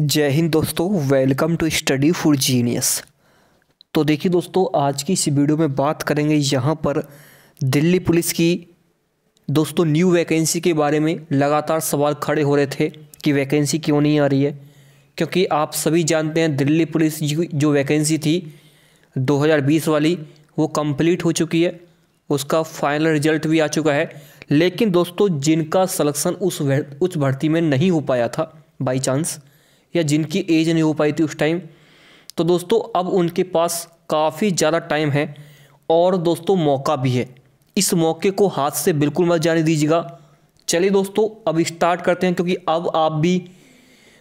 जय हिंद दोस्तों welcome to study for genius तो देखिए दोस्तों आज की इस वीडियो में बात करेंगे यहाँ पर दिल्ली पुलिस की दोस्तों न्यू वैकेंसी के बारे में लगातार सवाल खड़े हो रहे थे कि वैकेंसी क्यों नहीं आ रही है क्योंकि आप सभी जानते हैं दिल्ली पुलिस जो वैकेंसी थी 2020 वाली वो कंप्लीट हो चुकी है उसका फाइनल रिजल्ट भी आ चुका है लेकिन दोस्तों जिनका सलेक्शन उस उस भर्ती में नहीं हो पाया था बाई चांस या जिनकी एज नहीं हो पाई थी उस टाइम तो दोस्तों अब उनके पास काफ़ी ज़्यादा टाइम है और दोस्तों मौका भी है इस मौके को हाथ से बिल्कुल मत जाने दीजिएगा चलिए दोस्तों अब स्टार्ट करते हैं क्योंकि अब आप भी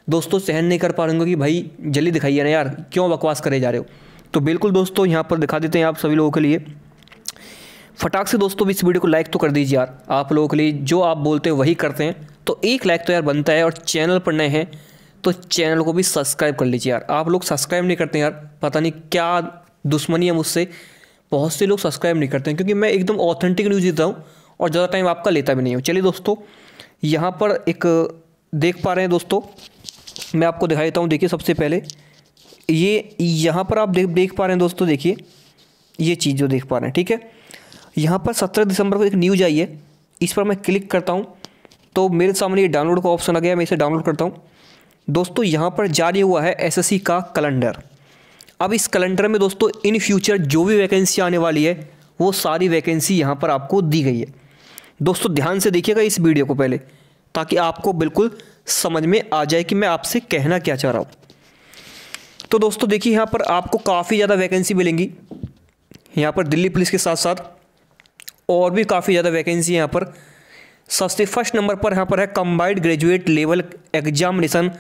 दोस्तों सहन नहीं कर पा रहे कि भाई जल्दी दिखाइए ना यार क्यों बकवास करे जा रहे हो तो बिल्कुल दोस्तों यहाँ पर दिखा देते हैं आप सभी लोगों के लिए फटाक से दोस्तों भी इस वीडियो को लाइक तो कर दीजिए यार आप लोगों के लिए जो आप बोलते हैं वही करते हैं तो एक लाइक तो यार बनता है और चैनल पर नए हैं तो चैनल को भी सब्सक्राइब कर लीजिए यार आप लोग सब्सक्राइब नहीं करते यार पता नहीं क्या दुश्मनी है मुझसे बहुत से लोग सब्सक्राइब नहीं करते हैं क्योंकि मैं एकदम ऑथेंटिक न्यूज़ देता हूँ और ज़्यादा टाइम आपका लेता भी नहीं हूँ चलिए दोस्तों यहाँ पर एक देख पा रहे हैं दोस्तों मैं आपको दिखा देता हूँ देखिए सबसे पहले ये यहाँ पर आप देख देख पा रहे हैं दोस्तों देखिए ये चीज़ जो देख पा रहे हैं ठीक है यहाँ पर सत्रह दिसंबर को एक न्यूज आई है इस पर मैं क्लिक करता हूँ तो मेरे सामने ये डाउनलोड का ऑप्शन आ गया मैं इसे डाउनलोड करता हूँ दोस्तों यहाँ पर जारी हुआ है एस का कैलेंडर अब इस कैलेंडर में दोस्तों इन फ्यूचर जो भी वैकेंसी आने वाली है वो सारी वैकेंसी यहाँ पर आपको दी गई है दोस्तों ध्यान से देखिएगा इस वीडियो को पहले ताकि आपको बिल्कुल समझ में आ जाए कि मैं आपसे कहना क्या चाह रहा हूँ तो दोस्तों देखिए यहाँ पर आपको काफ़ी ज़्यादा वैकेंसी मिलेंगी यहाँ पर दिल्ली पुलिस के साथ साथ और भी काफ़ी ज़्यादा वैकेंसी यहाँ पर सबसे फर्स्ट नंबर पर यहाँ पर है कंबाइंड ग्रेजुएट लेवल एग्जामिनेशन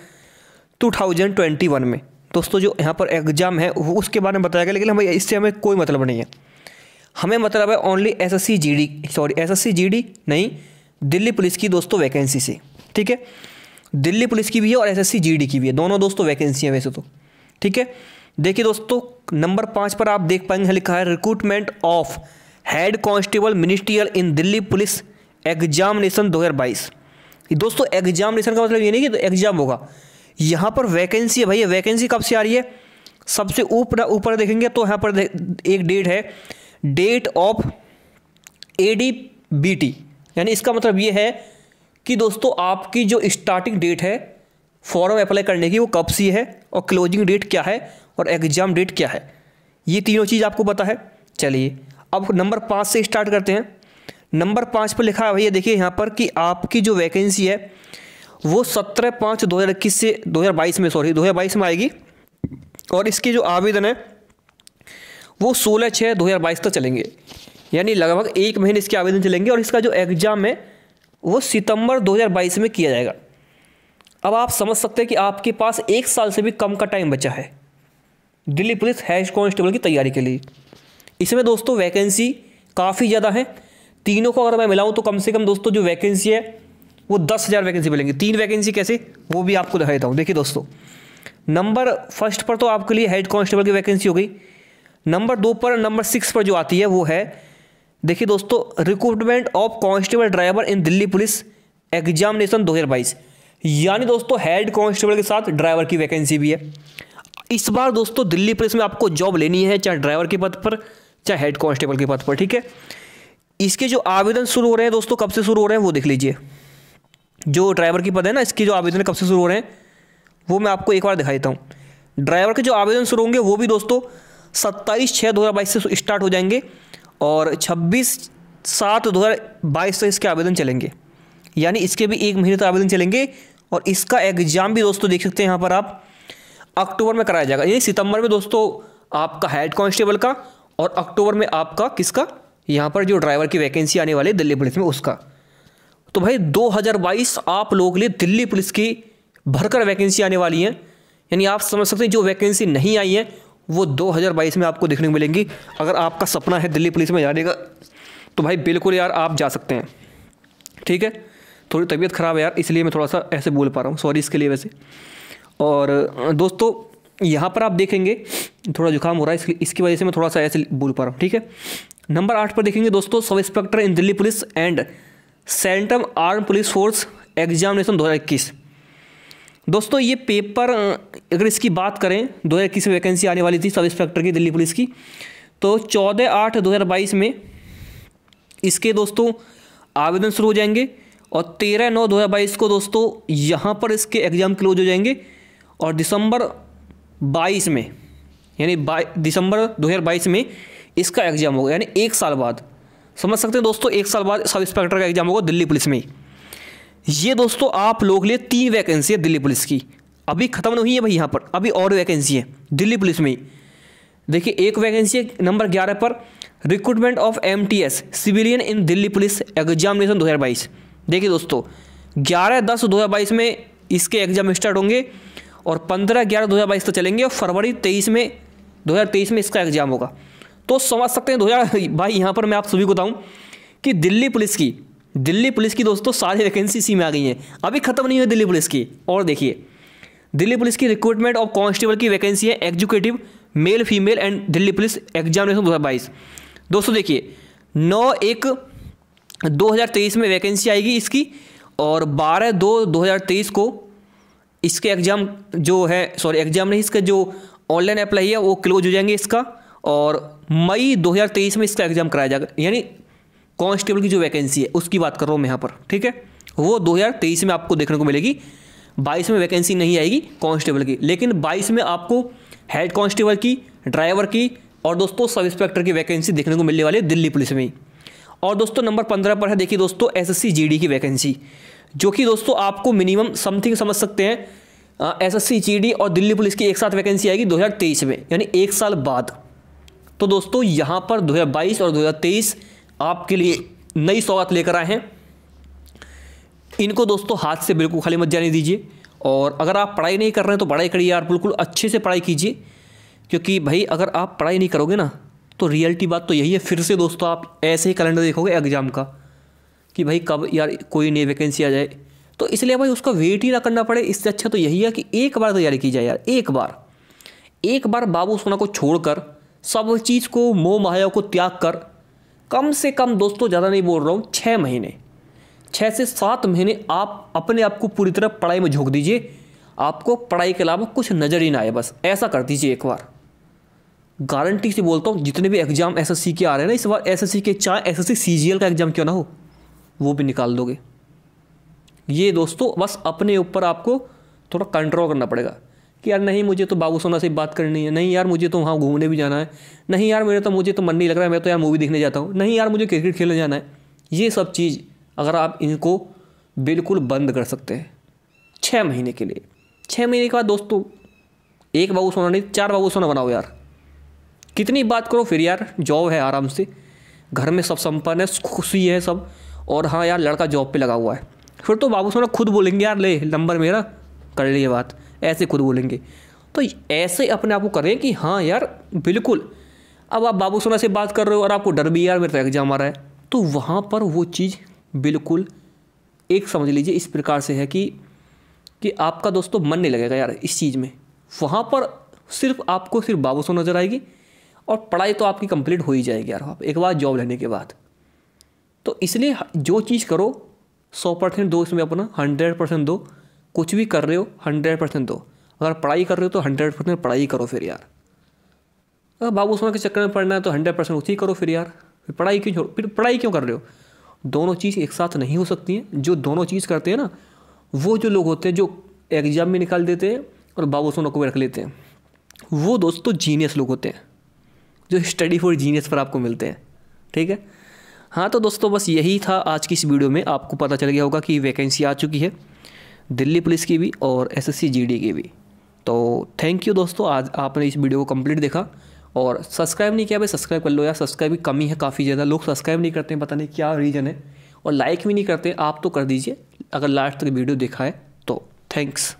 2021 में दोस्तों जो यहाँ पर एग्ज़ाम है वो उसके बारे में बताया गया लेकिन हमें इससे हमें कोई मतलब नहीं है हमें मतलब है only S S sorry S S नहीं दिल्ली पुलिस की दोस्तों वैकेंसी से ठीक है दिल्ली पुलिस की भी है और एस एस की भी है दोनों दोस्तों वैकेंसी हैं वैसे तो ठीक है देखिए दोस्तों नंबर पाँच पर आप देख पाएंगे लिखा है recruitment of head constable ministerial in Delhi police examination 2022 दोस्तों एग्जामिनेशन का मतलब ये नहीं कि तो एग्जाम होगा यहाँ पर वैकेंसी है भैया वैकेंसी कब से आ रही है सबसे ऊपर ऊपर देखेंगे तो यहाँ पर एक डेट है date of A D B T यानी इसका मतलब ये है कि दोस्तों आपकी जो स्टार्टिंग डेट है फॉर्म अप्लाई करने की वो कब सी है और क्लोजिंग डेट क्या है और एग्ज़ाम डेट क्या है ये तीनों चीज़ आपको पता है चलिए अब नंबर पाँच से स्टार्ट करते हैं नंबर पाँच पर लिखा है भैया देखिए यहाँ पर कि आपकी जो वैकेंसी है वो सत्रह पाँच दो हज़ार इक्कीस से दो हज़ार बाईस में सॉरी दो हज़ार बाईस में आएगी और इसके जो आवेदन है वो सोलह छः दो हज़ार बाईस तक चलेंगे यानी लगभग एक महीने इसके आवेदन चलेंगे और इसका जो एग्ज़ाम है वो सितंबर 2022 में किया जाएगा अब आप समझ सकते हैं कि आपके पास एक साल से भी कम का टाइम बचा है दिल्ली पुलिस हेड कॉन्स्टेबल की तैयारी के लिए इसमें दोस्तों वैकेंसी काफ़ी ज़्यादा है तीनों को अगर मैं मिलाऊं तो कम से कम दोस्तों जो वैकेंसी है वो दस हज़ार वैकेंसी मिलेंगी तीन वैकेंसी कैसे वो भी आपको दिखा देता हूँ देखिए दोस्तों नंबर फर्स्ट पर तो आपके लिए हेड कांस्टेबल की वैकेंसी हो गई नंबर दो पर नंबर सिक्स पर जो आती है वो है देखिए दोस्तों recruitment of constable driver in Delhi police examination दो यानी दोस्तों हेड कॉन्स्टेबल के साथ ड्राइवर की वैकेंसी भी है इस बार दोस्तों दिल्ली पुलिस में आपको जॉब लेनी है चाहे ड्राइवर के पद पर चाहे हेड कांस्टेबल के पद पर ठीक है इसके जो आवेदन शुरू हो रहे हैं दोस्तों कब से शुरू हो रहे हैं वो देख लीजिए जो ड्राइवर की पद है ना इसके जो आवेदन कब से शुरू हो रहे हैं वो मैं आपको एक बार दिखा देता हूँ ड्राइवर के जो आवेदन शुरू होंगे वो भी दोस्तों सत्ताईस छः दो हज़ार बाईस से स्टार्ट हो जाएंगे और छब्बीस सात दो हज़ार बाईस से इसके आवेदन चलेंगे यानी इसके भी एक महीने तक आवेदन चलेंगे और इसका एग्ज़ाम भी दोस्तों देख सकते हैं यहाँ पर आप अक्टूबर में कराया जाएगा यानी सितंबर में दोस्तों आपका हेड कांस्टेबल का और अक्टूबर में आपका किसका यहाँ पर जो ड्राइवर की वैकेंसी आने वाली है दिल्ली पुलिस में उसका तो भाई 2022 आप लोगों के लिए दिल्ली पुलिस की भरकर वैकेंसी आने वाली है यानी आप समझ सकते हैं जो वैकेंसी नहीं आई है वो 2022 में आपको देखने को मिलेंगी अगर आपका सपना है दिल्ली पुलिस में जाने का तो भाई बिल्कुल यार आप जा सकते हैं ठीक है थोड़ी तबीयत ख़राब है यार इसलिए मैं थोड़ा सा ऐसे बोल पा रहा हूँ सॉरी इसके लिए वैसे और दोस्तों यहाँ पर आप देखेंगे थोड़ा जुकाम हो रहा है इसकी इसकी वजह से मैं थोड़ा सा ऐसे बोल पा रहा हूँ ठीक है नंबर आठ पर देखेंगे दोस्तों sub inspector in Delhi police and central arm police force examination 2021 दोस्तों ये पेपर अगर इसकी बात करें 2021 में वैकेंसी आने वाली थी सब इंस्पेक्टर की दिल्ली पुलिस की तो 14 आठ 2022 में इसके दोस्तों आवेदन शुरू हो जाएंगे और 13 नौ 2022 को दोस्तों यहाँ पर इसके एग्ज़ाम क्लोज हो जाएंगे और दिसंबर 22 में यानी दिसंबर 2022 में इसका एग्ज़ाम होगा यानी एक साल बाद समझ सकते हैं दोस्तों एक साल बाद सब इंस्पेक्टर का एग्जाम होगा दिल्ली पुलिस में ये दोस्तों आप लोग लिए तीन वैकेंसी है दिल्ली पुलिस की अभी खत्म नहीं है भाई यहाँ पर अभी और वैकेंसी है दिल्ली पुलिस में देखिए एक वैकेंसी है नंबर ग्यारह पर recruitment of M T S civilian in Delhi police examination दो हज़ार बाईस देखिए दोस्तों ग्यारह दस दो हज़ार बाईस में इसके एग्जाम स्टार्ट होंगे और पंद्रह ग्यारह दो हज़ार बाईस तक चलेंगे और फरवरी तेईस में दो हज़ार तेईस में इसका एग्जाम होगा तो समझ सकते हैं दो हजार भाई यहाँ पर मैं आप सभी को बताऊँ कि दिल्ली पुलिस की दिल्ली पुलिस की दोस्तों सारी वैकेंसी इसी में आ गई हैं अभी ख़त्म नहीं हुई दिल्ली पुलिस की और देखिए दिल्ली पुलिस की रिक्रूटमेंट ऑफ कॉन्स्टेबल की वैकेंसी है executive male female and Delhi police examination दो हज़ार बाईस दोस्तों देखिए नौ एक 2023 में वैकेंसी आएगी इसकी और 12 दो 2023 को इसके एग्ज़ाम जो है सॉरी एग्ज़ाम नहीं इसका जो ऑनलाइन अप्लाई है वो क्लोज हो जाएंगे इसका और मई 2023 में इसका एग्ज़ाम कराया जाएगा यानी कांस्टेबल की जो वैकेंसी है उसकी बात कर रहा हूँ मैं यहाँ पर ठीक है वो 2023 में आपको देखने को मिलेगी 22 में वैकेंसी नहीं आएगी कांस्टेबल की लेकिन 22 में आपको हेड कांस्टेबल की ड्राइवर की और दोस्तों सब इंस्पेक्टर की वैकेंसी देखने को मिलने वाली है दिल्ली पुलिस में और दोस्तों नंबर पंद्रह पर है देखिए दोस्तों एस एस की वैकेंसी जो कि दोस्तों आपको मिनिमम समथिंग समझ सकते हैं एस एस और दिल्ली पुलिस की एक साथ वैकेंसी आएगी दो में यानी एक साल बाद तो दोस्तों यहाँ पर 2022 और 2023 आपके लिए नई सौगात लेकर आए हैं इनको दोस्तों हाथ से बिल्कुल खाली मत जाने दीजिए और अगर आप पढ़ाई नहीं कर रहे हैं तो पढ़ाई करिए यार बिल्कुल अच्छे से पढ़ाई कीजिए क्योंकि भाई अगर आप पढ़ाई नहीं करोगे ना तो रियलिटी बात तो यही है फिर से दोस्तों आप ऐसे ही कैलेंडर देखोगे एग्ज़ाम का कि भाई कब यार कोई नई वैकेंसी आ जाए तो इसलिए भाई उसका वेट ही ना करना पड़े इससे अच्छा तो यही है कि एक बार तैयारी की जाए यार एक बार एक बार बाबू सोना को छोड़कर सब चीज़ को मोह माया को त्याग कर कम से कम दोस्तों ज़्यादा नहीं बोल रहा हूँ छः महीने छः से सात महीने आप अपने आप को पूरी तरह पढ़ाई में झोंक दीजिए आपको पढ़ाई के अलावा कुछ नज़र ही ना आए बस ऐसा कर दीजिए एक बार गारंटी से बोलता हूँ जितने भी एग्ज़ाम एस के आ रहे हैं ना इस बार एस के चाहे एस एस का एग्ज़ाम क्यों ना हो वो भी निकाल दोगे ये दोस्तों बस अपने ऊपर आपको थोड़ा कंट्रोल करना पड़ेगा कि यार नहीं मुझे तो बाबू सोना से बात करनी है नहीं यार मुझे तो वहाँ घूमने भी जाना है नहीं यार मेरे तो मुझे तो मन नहीं लग रहा है मैं तो यार मूवी देखने जाता हूँ नहीं यार मुझे क्रिकेट खेलने जाना है ये सब चीज़ अगर आप इनको बिल्कुल बंद कर सकते हैं छः महीने के लिए छः महीने के बाद दोस्तों एक बाबू सोना नहीं चार बाबू सोना बनाओ यार कितनी बात करो फिर यार जॉब है आराम से घर में सब संपन्न है खुशी है सब और हाँ यार लड़का जॉब पे लगा हुआ है फिर तो बाबू सोना खुद बोलेंगे यार ले नंबर मेरा कर लिए बात ऐसे खुद बोलेंगे तो ऐसे अपने आप को करें कि हाँ यार बिल्कुल अब आप बाबू सोना से बात कर रहे हो और आपको डर भी यार मेरे तो एग्जाम आ रहा है तो वहाँ पर वो चीज़ बिल्कुल एक समझ लीजिए इस प्रकार से है कि कि आपका दोस्तों मन नहीं लगेगा यार इस चीज़ में वहाँ पर सिर्फ आपको सिर्फ बाबू सो नज़र आएगी और पढ़ाई तो आपकी कंप्लीट हो ही जाएगी यार आप एक बार जॉब लेने के बाद तो इसलिए जो चीज़ करो सौ परसेंट दो इसमें अपना हंड्रेड परसेंट दो कुछ भी कर रहे हो हंड्रेड परसेंट दो अगर पढ़ाई कर रहे हो तो हंड्रेड परसेंट पढ़ाई करो फिर यार अगर बाबू सोना के चक्कर में पढ़ना है तो हंड्रेड परसेंट उसी करो फिर यार फिर पढ़ाई क्यों छोड़ो फिर पढ़ाई क्यों कर रहे हो दोनों चीज़ एक साथ नहीं हो सकती हैं जो दोनों चीज़ करते हैं ना वो जो लोग होते हैं जो एग्ज़ाम में निकाल देते हैं और बाबू सोना को रख लेते हैं वो दोस्तों तो जीनियस लोग होते हैं जो स्टडी फॉर जीनियस पर आपको मिलते हैं ठीक है हाँ तो दोस्तों बस यही था आज की इस वीडियो में आपको पता चल गया होगा कि वैकेंसी आ चुकी है दिल्ली पुलिस की भी और एसएससी जीडी की भी तो थैंक यू दोस्तों आज आपने इस वीडियो को कंप्लीट देखा और सब्सक्राइब नहीं किया भाई सब्सक्राइब कर लो यार सब्सक्राइब की कमी है काफ़ी ज़्यादा लोग सब्सक्राइब नहीं करते हैं पता नहीं क्या रीज़न है और लाइक भी नहीं करते आप तो कर दीजिए अगर लास्ट तक वीडियो देखा है तो थैंक्स